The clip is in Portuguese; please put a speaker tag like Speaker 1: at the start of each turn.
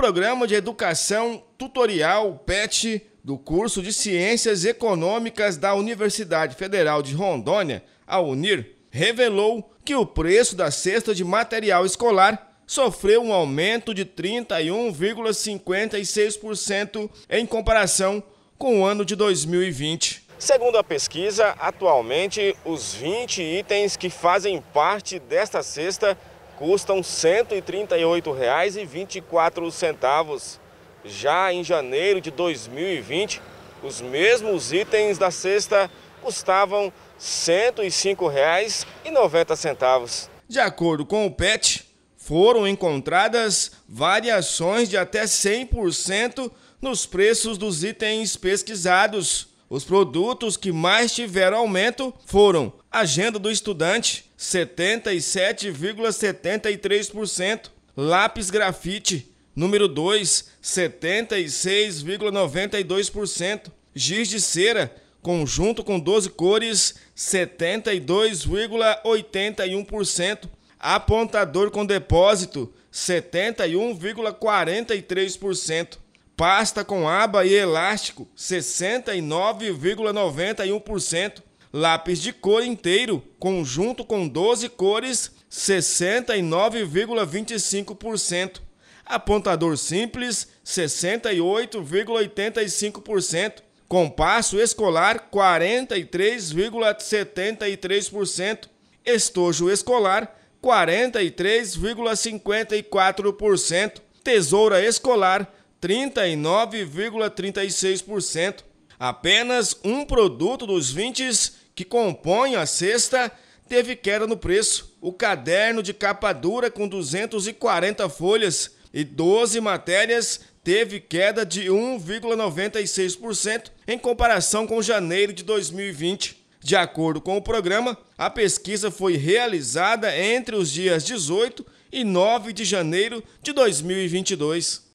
Speaker 1: programa de educação tutorial PET do curso de Ciências Econômicas da Universidade Federal de Rondônia, a UNIR, revelou que o preço da cesta de material escolar sofreu um aumento de 31,56% em comparação com o ano de 2020. Segundo a pesquisa, atualmente os 20 itens que fazem parte desta cesta custam R$ 138,24. Já em janeiro de 2020, os mesmos itens da cesta custavam R$ 105,90. De acordo com o PET, foram encontradas variações de até 100% nos preços dos itens pesquisados. Os produtos que mais tiveram aumento foram agenda do estudante, 77,73%, lápis grafite, número 2, 76,92%, giz de cera, conjunto com 12 cores, 72,81%, apontador com depósito, 71,43%. Pasta com aba e elástico, 69,91%. Lápis de cor inteiro, conjunto com 12 cores, 69,25%. Apontador simples, 68,85%. Compasso escolar, 43,73%. Estojo escolar, 43,54%. Tesoura escolar, 39,36%. Apenas um produto dos 20 que compõem a cesta teve queda no preço. O caderno de capa dura com 240 folhas e 12 matérias teve queda de 1,96% em comparação com janeiro de 2020. De acordo com o programa, a pesquisa foi realizada entre os dias 18 e 9 de janeiro de 2022.